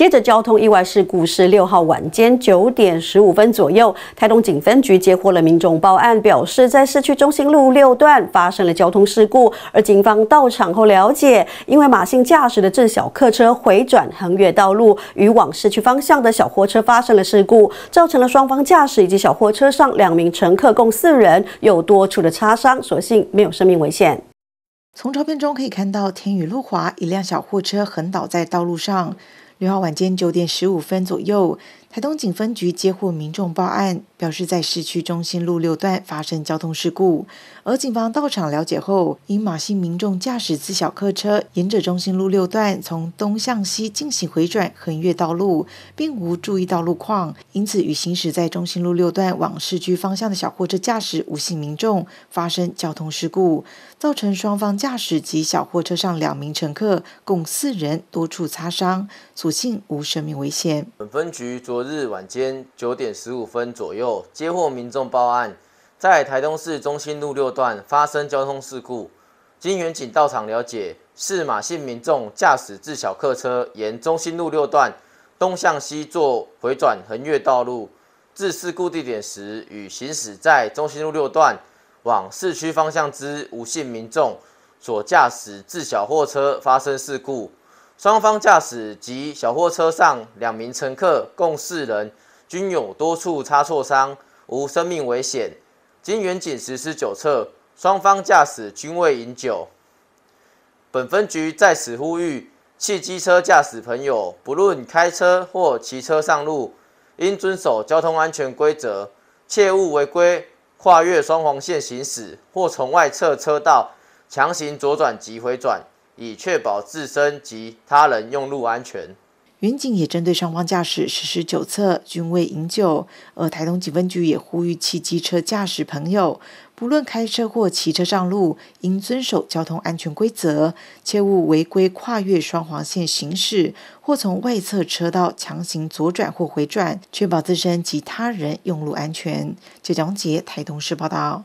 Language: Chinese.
接着，交通意外事故是六号晚间九点十五分左右，台东警分局接获了民众报案，表示在市区中心路六段发生了交通事故。而警方到场后了解，因为马姓驾驶的这小客车回转横越道路，与往市区方向的小货车发生了事故，造成了双方驾驶以及小货车上两名乘客共四人有多处的擦伤，所幸没有生命危险。从照片中可以看到，天雨路滑，一辆小货车横倒在道路上。六号晚间九点十五分左右。台东警分局接获民众报案，表示在市区中心路六段发生交通事故。而警方到场了解后，因马姓民众驾驶自小客车，沿着中心路六段从东向西进行回转横越道路，并无注意到路况，因此与行驶在中心路六段往市区方向的小货车驾驶无姓民众发生交通事故，造成双方驾驶及小货车上两名乘客共四人多处擦伤，所幸无生命危险。本分局昨。昨日晚间九点十五分左右，接获民众报案，在台东市中心路六段发生交通事故。经员警到场了解，是马姓民众驾驶自小客车沿中心路六段东向西做回转横越道路，至事故地点时，与行驶在中心路六段往市区方向之吴姓民众所驾驶自小货车发生事故。双方驾驶及小货车上两名乘客共四人均有多处擦挫伤，无生命危险。经远警实施酒测，双方驾驶均未饮酒。本分局在此呼吁，汽机车驾驶朋友，不论开车或骑车上路，应遵守交通安全规则，切勿违规跨越双黄线行驶或从外侧车道强行左转及回转。以确保自身及他人用路安全。云警也针对双方驾驶实施酒测，均未饮酒。而台东警分局也呼吁骑机车驾驶朋友，不论开车或骑车上路，应遵守交通安全规则，切勿违规跨越双黄线行驶，或从外侧车道强行左转或回转，确保自身及他人用路安全。就祥杰，台东市报道。